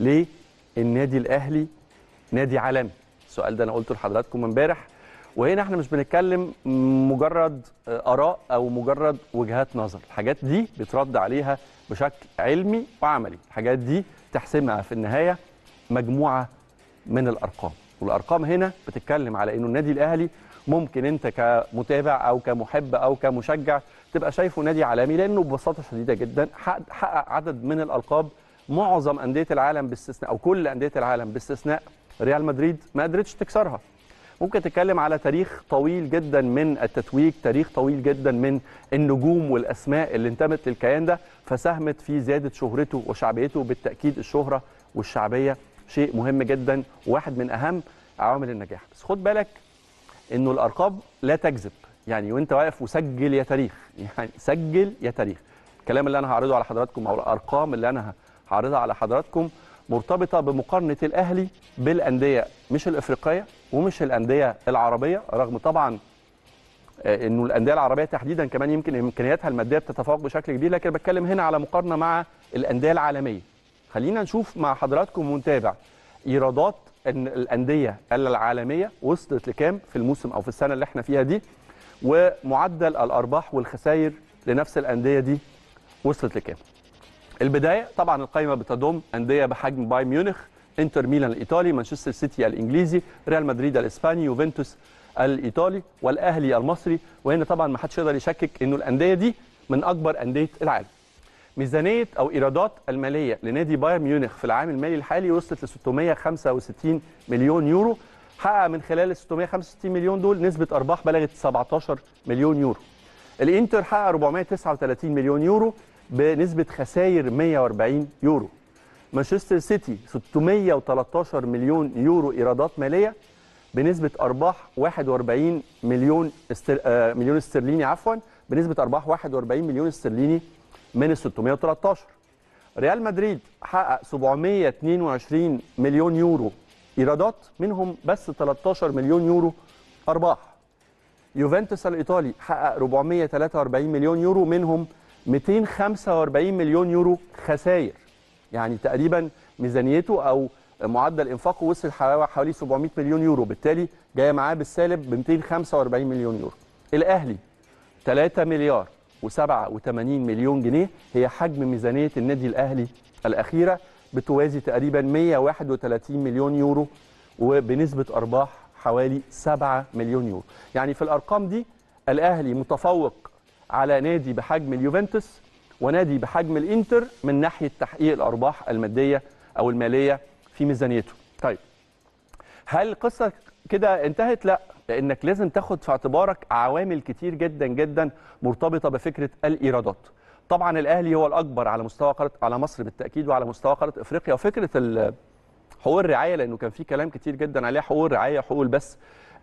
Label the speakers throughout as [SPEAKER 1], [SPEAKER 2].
[SPEAKER 1] ليه النادي الاهلي نادي عالمي السؤال ده انا قلته لحضراتكم امبارح وهنا احنا مش بنتكلم مجرد آه، اراء او مجرد وجهات نظر الحاجات دي بيترد عليها بشكل علمي وعملي الحاجات دي تحسمها في النهايه مجموعه من الارقام والارقام هنا بتتكلم على انه النادي الاهلي ممكن انت كمتابع او كمحب او كمشجع تبقى شايفه نادي عالمي لانه ببساطه شديده جدا حقق عدد من الالقاب معظم انديه العالم باستثناء او كل انديه العالم باستثناء ريال مدريد ما قدرتش تكسرها ممكن تتكلم على تاريخ طويل جدا من التتويج تاريخ طويل جدا من النجوم والاسماء اللي انتمت للكيان ده فساهمت في زياده شهرته وشعبيته بالتاكيد الشهره والشعبيه شيء مهم جدا واحد من اهم عوامل النجاح بس خد بالك انه الارقام لا تكذب يعني وانت واقف وسجل يا تاريخ يعني سجل يا تاريخ الكلام اللي انا هعرضه على حضراتكم او الارقام اللي انا هعرضها على حضراتكم مرتبطه بمقارنه الاهلي بالانديه مش الافريقيه ومش الانديه العربيه رغم طبعا آه، انه الانديه العربيه تحديدا كمان يمكن امكانياتها الماديه بتتفوق بشكل كبير لكن بتكلم هنا على مقارنه مع الانديه العالميه خلينا نشوف مع حضراتكم ونتابع ايرادات الانديه العالميه وصلت لكام في الموسم او في السنه اللي احنا فيها دي ومعدل الارباح والخسائر لنفس الانديه دي وصلت لكام البدايه طبعا القائمه بتضم انديه بحجم بايرن ميونخ انتر ميلان الايطالي مانشستر سيتي الانجليزي ريال مدريد الاسباني يوفنتوس الايطالي والاهلي المصري وهنا طبعا ما حدش يقدر يشكك انه الانديه دي من اكبر انديه العالم ميزانيه او ايرادات الماليه لنادي بايرن ميونخ في العام المالي الحالي وصلت ل 665 مليون يورو حقق من خلال ال 665 مليون دول نسبه ارباح بلغت 17 مليون يورو الانتر حقق 439 مليون يورو بنسبه خسائر 140 يورو مانشستر سيتي 613 مليون يورو ايرادات ماليه بنسبه ارباح 41 مليون استر... آه، مليون استرليني عفوا بنسبه ارباح 41 مليون استرليني من ال 613 ريال مدريد حقق 722 مليون يورو ايرادات منهم بس 13 مليون يورو ارباح يوفنتوس الايطالي حقق 443 مليون يورو منهم 245 مليون يورو خسائر يعني تقريبا ميزانيته او معدل انفاقه وصل حوالي 700 مليون يورو بالتالي جايه معاه بالسالب ب 245 مليون يورو الاهلي 3 مليار و87 مليون جنيه هي حجم ميزانيه النادي الاهلي الاخيره بتوازي تقريبا 131 مليون يورو وبنسبه ارباح حوالي 7 مليون يورو يعني في الارقام دي الاهلي متفوق على نادي بحجم اليوفنتوس ونادي بحجم الانتر من ناحيه تحقيق الارباح الماديه او الماليه في ميزانيته. طيب هل القصه كده انتهت؟ لا لانك لازم تاخد في اعتبارك عوامل كتير جدا جدا مرتبطه بفكره الايرادات. طبعا الاهلي هو الاكبر على مستوى قاره على مصر بالتاكيد وعلى مستوى قاره افريقيا وفكره حقوق الرعايه لانه كان في كلام كتير جدا عليها حقوق الرعايه حقوق البث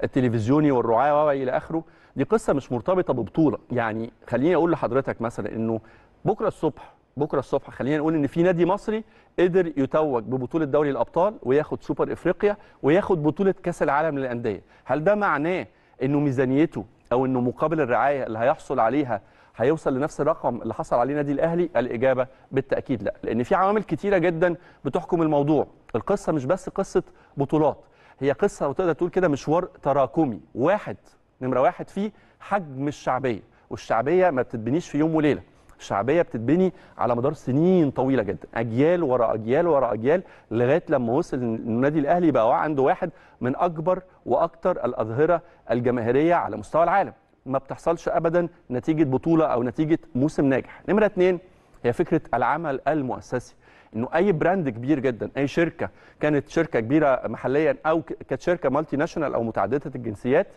[SPEAKER 1] التلفزيوني والرعاه والى اخره دي قصه مش مرتبطه ببطوله يعني خليني اقول لحضرتك مثلا انه بكره الصبح بكره الصبح خلينا نقول ان في نادي مصري قدر يتوج ببطوله دوري الابطال وياخد سوبر افريقيا وياخد بطوله كاس العالم للانديه هل ده معناه انه ميزانيته او انه مقابل الرعايه اللي هيحصل عليها هيوصل لنفس الرقم اللي حصل عليه نادي الاهلي الاجابه بالتاكيد لا لان في عوامل كتيره جدا بتحكم الموضوع القصه مش بس قصه بطولات هي قصه وتقدر تقول كده مشوار تراكمي واحد نمره واحد فيه حجم الشعبيه والشعبيه ما بتتبنيش في يوم وليله الشعبيه بتتبني على مدار سنين طويله جدا اجيال ورا اجيال ورا اجيال لغايه لما وصل النادي الاهلي بقى عنده واحد من اكبر واكثر الاظهره الجماهيريه على مستوى العالم ما بتحصلش ابدا نتيجه بطوله او نتيجه موسم ناجح نمره اثنين هي فكره العمل المؤسسي انه اي براند كبير جدا اي شركه كانت شركه كبيره محليا او كانت شركه مالتي ناشونال او متعدده الجنسيات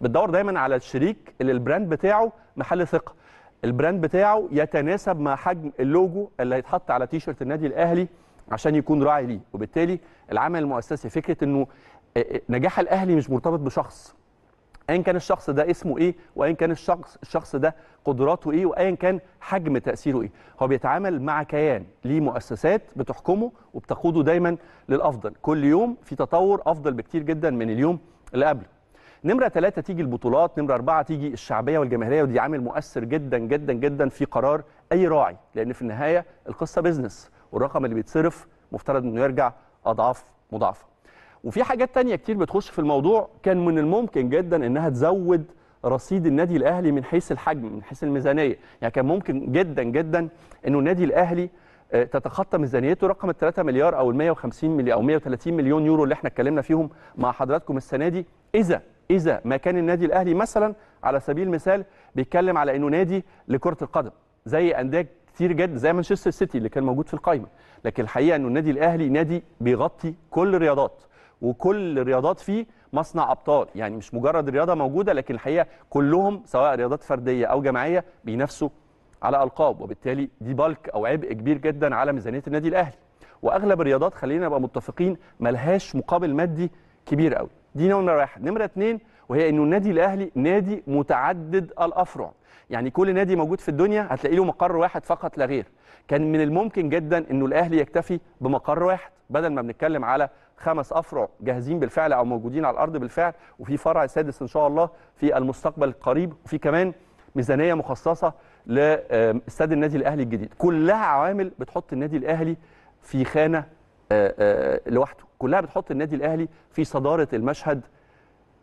[SPEAKER 1] بتدور دايما على الشريك اللي البراند بتاعه محل ثقه البراند بتاعه يتناسب مع حجم اللوجو اللي هيتحط على شيرت النادي الاهلي عشان يكون راعي ليه وبالتالي العمل المؤسسي فكره انه نجاح الاهلي مش مرتبط بشخص ايا كان الشخص ده اسمه ايه وايا كان الشخص الشخص ده قدراته ايه وايا كان حجم تاثيره ايه هو بيتعامل مع كيان ليه مؤسسات بتحكمه وبتقوده دايما للافضل كل يوم في تطور افضل بكتير جدا من اليوم اللي قبله نمرة ثلاثة تيجي البطولات نمرة أربعة تيجي الشعبية والجماهيرية ودي عامل مؤثر جدا جدا جدا في قرار أي راعي لأن في النهاية القصة بيزنس والرقم اللي بيتصرف مفترض أنه يرجع أضعاف مضاعفة وفي حاجات تانية كتير بتخش في الموضوع كان من الممكن جدا انها تزود رصيد النادي الاهلي من حيث الحجم من حيث الميزانيه يعني كان ممكن جدا جدا انه النادي الاهلي آه، تتخطى ميزانيته رقم ال 3 مليار او ال 150 مليار او 130 مليون يورو اللي احنا اتكلمنا فيهم مع حضراتكم السنه دي اذا اذا ما كان النادي الاهلي مثلا على سبيل المثال بيتكلم على انه نادي لكره القدم زي انديه كتير جدا زي مانشستر سيتي اللي كان موجود في القائمه لكن الحقيقه انه النادي الاهلي نادي بيغطي كل الرياضات وكل رياضات فيه مصنع ابطال يعني مش مجرد رياضه موجوده لكن الحقيقه كلهم سواء رياضات فرديه او جماعيه بينافسوا على القاب وبالتالي دي بالك او عبء كبير جدا على ميزانيه النادي الاهلي واغلب الرياضات خلينا نبقى متفقين ملهاش مقابل مادي كبير قوي دي نمره واحد نمره اتنين وهي انه النادي الاهلي نادي متعدد الافرع يعني كل نادي موجود في الدنيا هتلاقي له مقر واحد فقط لا غير كان من الممكن جدا انه الاهلي يكتفي بمقر واحد بدل ما بنتكلم على خمس افرع جاهزين بالفعل او موجودين على الارض بالفعل وفي فرع سادس ان شاء الله في المستقبل القريب وفي كمان ميزانيه مخصصه لاستاد النادي الاهلي الجديد كلها عوامل بتحط النادي الاهلي في خانه آه، آه، لوحده كلها بتحط النادي الاهلي في صداره المشهد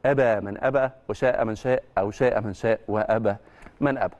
[SPEAKER 1] ابى من ابى وشاء من شاء او شاء من شاء وابى من ابى